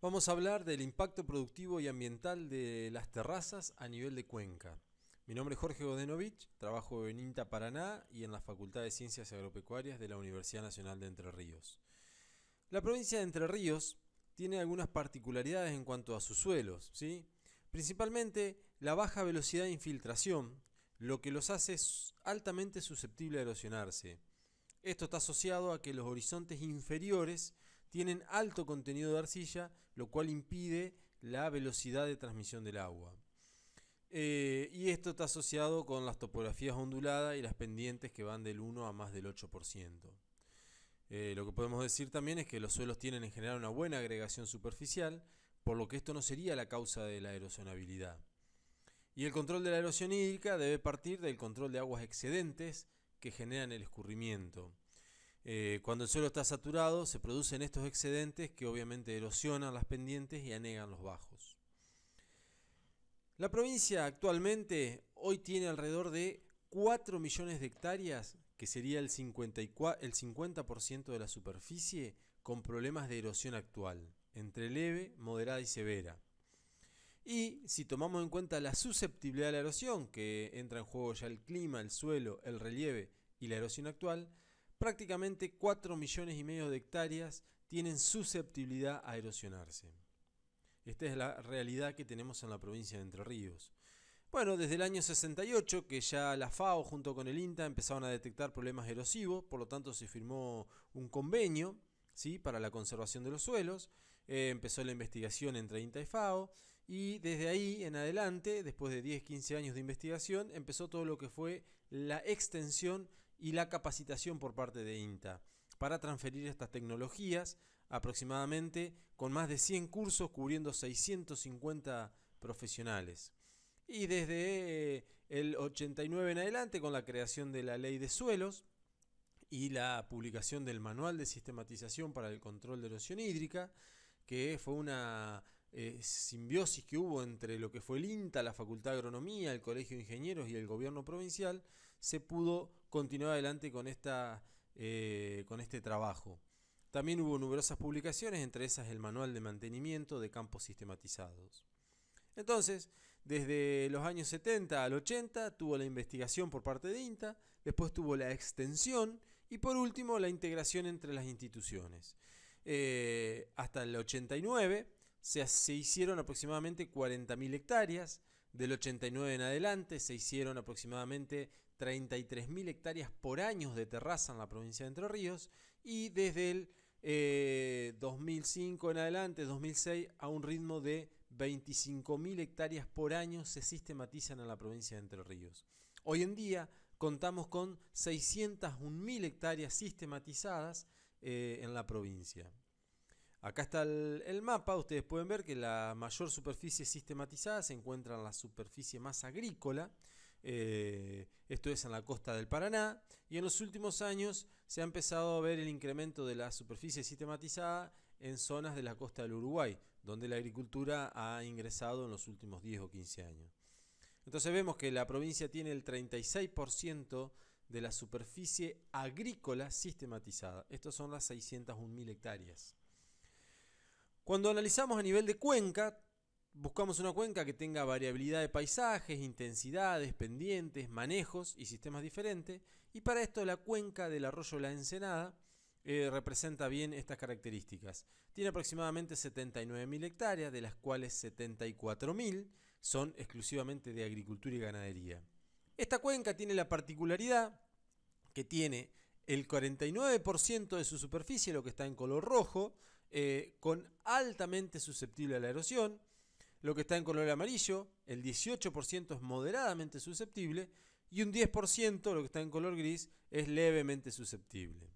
Vamos a hablar del impacto productivo y ambiental de las terrazas a nivel de Cuenca. Mi nombre es Jorge Godenovich, trabajo en INTA Paraná y en la Facultad de Ciencias Agropecuarias de la Universidad Nacional de Entre Ríos. La provincia de Entre Ríos tiene algunas particularidades en cuanto a sus suelos, ¿sí? principalmente la baja velocidad de infiltración, lo que los hace altamente susceptibles a erosionarse. Esto está asociado a que los horizontes inferiores tienen alto contenido de arcilla, lo cual impide la velocidad de transmisión del agua. Eh, y esto está asociado con las topografías onduladas y las pendientes que van del 1 a más del 8%. Eh, lo que podemos decir también es que los suelos tienen en general una buena agregación superficial, por lo que esto no sería la causa de la erosionabilidad. Y el control de la erosión hídrica debe partir del control de aguas excedentes que generan el escurrimiento. Eh, cuando el suelo está saturado, se producen estos excedentes que obviamente erosionan las pendientes y anegan los bajos. La provincia actualmente hoy tiene alrededor de 4 millones de hectáreas, que sería el 50%, el 50 de la superficie, con problemas de erosión actual, entre leve, moderada y severa. Y si tomamos en cuenta la susceptibilidad a la erosión, que entra en juego ya el clima, el suelo, el relieve y la erosión actual, prácticamente 4 millones y medio de hectáreas tienen susceptibilidad a erosionarse. Esta es la realidad que tenemos en la provincia de Entre Ríos. Bueno, desde el año 68 que ya la FAO junto con el INTA empezaron a detectar problemas erosivos, por lo tanto se firmó un convenio ¿sí? para la conservación de los suelos, eh, empezó la investigación entre INTA y FAO y desde ahí en adelante, después de 10-15 años de investigación, empezó todo lo que fue la extensión y la capacitación por parte de INTA para transferir estas tecnologías aproximadamente con más de 100 cursos cubriendo 650 profesionales. Y desde eh, el 89 en adelante con la creación de la ley de suelos y la publicación del manual de sistematización para el control de erosión hídrica, que fue una eh, simbiosis que hubo entre lo que fue el INTA, la Facultad de Agronomía, el Colegio de Ingenieros y el gobierno provincial, se pudo continuó adelante con, esta, eh, con este trabajo. También hubo numerosas publicaciones, entre esas el Manual de Mantenimiento de Campos Sistematizados. Entonces, desde los años 70 al 80 tuvo la investigación por parte de INTA, después tuvo la extensión y por último la integración entre las instituciones. Eh, hasta el 89 se, se hicieron aproximadamente 40.000 hectáreas, del 89 en adelante se hicieron aproximadamente 33.000 hectáreas por año de terraza en la provincia de Entre Ríos y desde el 2005 eh, en adelante, 2006, a un ritmo de 25.000 hectáreas por año se sistematizan en la provincia de Entre Ríos. Hoy en día contamos con 601.000 hectáreas sistematizadas eh, en la provincia. Acá está el, mapa, ustedes pueden ver que la mayor superficie sistematizada se encuentra en la superficie más agrícola, eh, esto es en la costa del Paraná, y en los últimos años se ha empezado a ver el incremento de la superficie sistematizada en zonas de la costa del Uruguay, donde la agricultura ha ingresado en los últimos 10 o 15 años. Entonces vemos que la provincia tiene el 36% de la superficie agrícola sistematizada. Estas son las 601.000 hectáreas. Cuando analizamos a nivel de cuenca, Buscamos una cuenca que tenga variabilidad de paisajes, intensidades, pendientes, manejos y sistemas diferentes. Y para esto la cuenca del arroyo La Ensenada eh, representa bien estas características. Tiene aproximadamente 79.000 hectáreas, de las cuales 74.000 son exclusivamente de agricultura y ganadería. Esta cuenca tiene la particularidad que tiene el 49% de su superficie, lo que está en color rojo, eh, con altamente susceptible a la erosión, lo que está en color amarillo, el 18% es moderadamente susceptible y un 10%, lo que está en color gris, es levemente susceptible.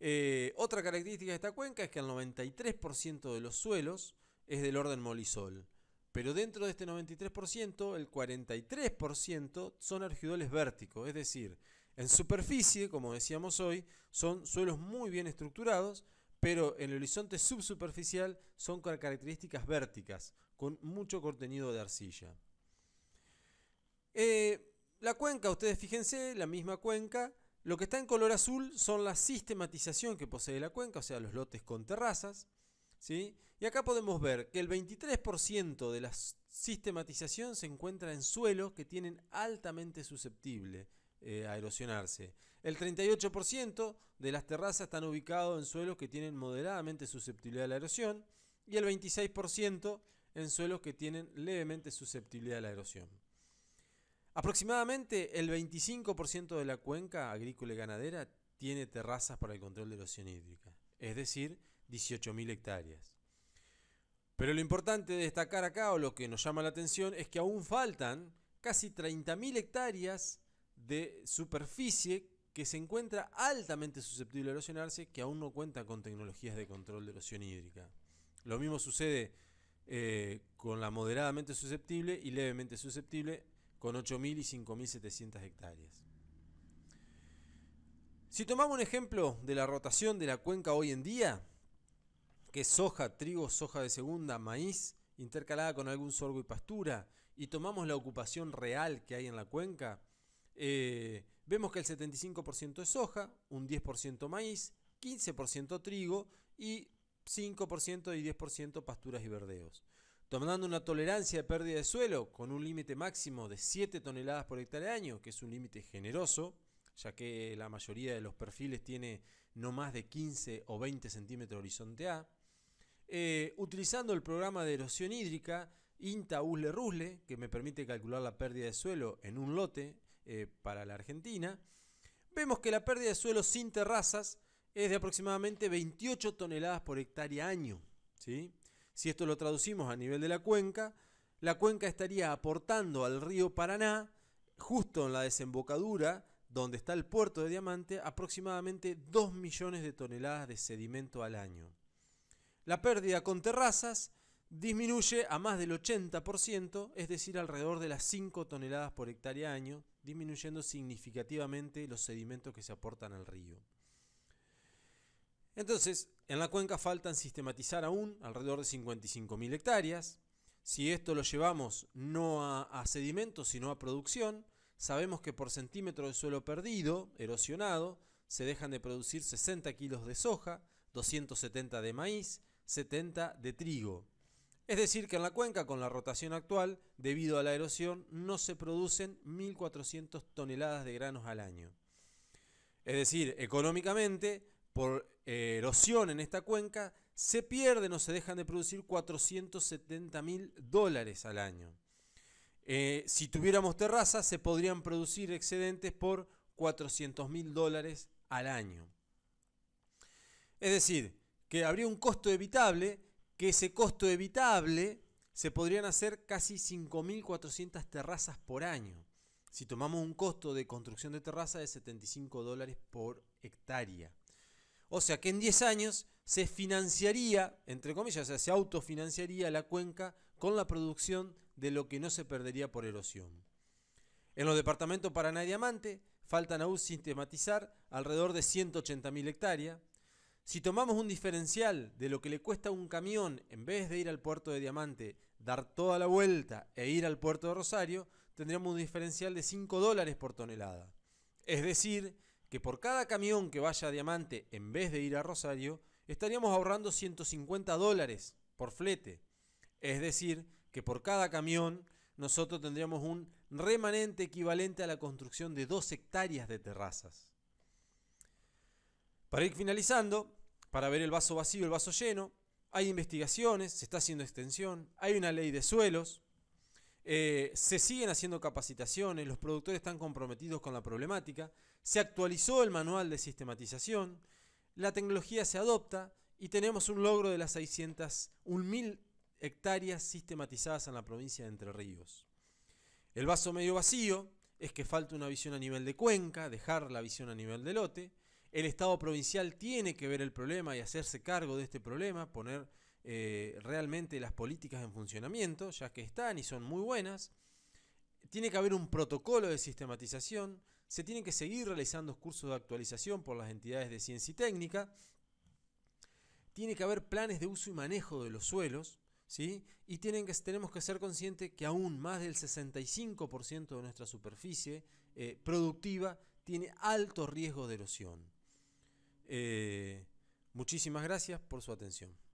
Eh, otra característica de esta cuenca es que el 93% de los suelos es del orden molisol, pero dentro de este 93%, el 43% son argidoles vérticos, es decir, en superficie, como decíamos hoy, son suelos muy bien estructurados, pero en el horizonte subsuperficial son con características vérticas, con mucho contenido de arcilla. Eh, la cuenca, ustedes fíjense, la misma cuenca. Lo que está en color azul son la sistematización que posee la cuenca, o sea, los lotes con terrazas. ¿sí? Y acá podemos ver que el 23% de la sistematización se encuentra en suelos que tienen altamente susceptible eh, a erosionarse. El 38% de las terrazas están ubicados en suelos que tienen moderadamente susceptibilidad a la erosión. Y el 26% en suelos que tienen levemente susceptibilidad a la erosión. Aproximadamente el 25% de la cuenca agrícola y ganadera tiene terrazas para el control de erosión hídrica, es decir, 18.000 hectáreas. Pero lo importante de destacar acá, o lo que nos llama la atención, es que aún faltan casi 30.000 hectáreas de superficie que se encuentra altamente susceptible a erosionarse, que aún no cuenta con tecnologías de control de erosión hídrica. Lo mismo sucede eh, con la moderadamente susceptible y levemente susceptible con 8.000 y 5.700 hectáreas. Si tomamos un ejemplo de la rotación de la cuenca hoy en día, que es soja, trigo, soja de segunda, maíz, intercalada con algún sorgo y pastura, y tomamos la ocupación real que hay en la cuenca, eh, vemos que el 75% es soja, un 10% maíz, 15% trigo y 5% y 10% pasturas y verdeos, tomando una tolerancia de pérdida de suelo con un límite máximo de 7 toneladas por hectárea de año, que es un límite generoso, ya que la mayoría de los perfiles tiene no más de 15 o 20 centímetros horizonte A, eh, utilizando el programa de erosión hídrica INTA USLE RUSLE, que me permite calcular la pérdida de suelo en un lote eh, para la Argentina, vemos que la pérdida de suelo sin terrazas es de aproximadamente 28 toneladas por hectárea año. Si esto lo traducimos a nivel de la cuenca, la cuenca estaría aportando al río Paraná, justo en la desembocadura donde está el puerto de Diamante, aproximadamente 2 millones de toneladas de sedimento al año. La pérdida con terrazas disminuye a más del 80%, es decir, alrededor de las 5 toneladas por hectárea año, disminuyendo significativamente los sedimentos que se aportan al río. Entonces, en la cuenca faltan sistematizar aún alrededor de 55.000 hectáreas. Si esto lo llevamos no a, a sedimentos, sino a producción, sabemos que por centímetro de suelo perdido, erosionado, se dejan de producir 60 kilos de soja, 270 de maíz, 70 de trigo. Es decir, que en la cuenca, con la rotación actual, debido a la erosión, no se producen 1.400 toneladas de granos al año. Es decir, económicamente, por erosión en esta cuenca, se pierden o se dejan de producir 470 mil dólares al año. Eh, si tuviéramos terrazas, se podrían producir excedentes por 400 mil dólares al año. Es decir, que habría un costo evitable, que ese costo evitable se podrían hacer casi 5.400 terrazas por año. Si tomamos un costo de construcción de terraza de 75 dólares por hectárea. O sea que en 10 años se financiaría, entre comillas, o sea, se autofinanciaría la cuenca con la producción de lo que no se perdería por erosión. En los departamentos Paraná y Diamante faltan aún sistematizar alrededor de 180.000 hectáreas. Si tomamos un diferencial de lo que le cuesta un camión, en vez de ir al puerto de Diamante, dar toda la vuelta e ir al puerto de Rosario, tendríamos un diferencial de 5 dólares por tonelada. Es decir, que por cada camión que vaya a Diamante en vez de ir a Rosario, estaríamos ahorrando 150 dólares por flete. Es decir, que por cada camión nosotros tendríamos un remanente equivalente a la construcción de dos hectáreas de terrazas. Para ir finalizando, para ver el vaso vacío, el vaso lleno, hay investigaciones, se está haciendo extensión, hay una ley de suelos, eh, se siguen haciendo capacitaciones, los productores están comprometidos con la problemática, se actualizó el manual de sistematización, la tecnología se adopta y tenemos un logro de las 600, 1.000 hectáreas sistematizadas en la provincia de Entre Ríos. El vaso medio vacío es que falta una visión a nivel de cuenca, dejar la visión a nivel de lote. El Estado provincial tiene que ver el problema y hacerse cargo de este problema, poner eh, realmente las políticas en funcionamiento, ya que están y son muy buenas. Tiene que haber un protocolo de sistematización, se tienen que seguir realizando cursos de actualización por las entidades de ciencia y técnica, tiene que haber planes de uso y manejo de los suelos, ¿sí? y tenemos que ser conscientes que aún más del 65% de nuestra superficie eh, productiva tiene alto riesgo de erosión. Eh, muchísimas gracias por su atención.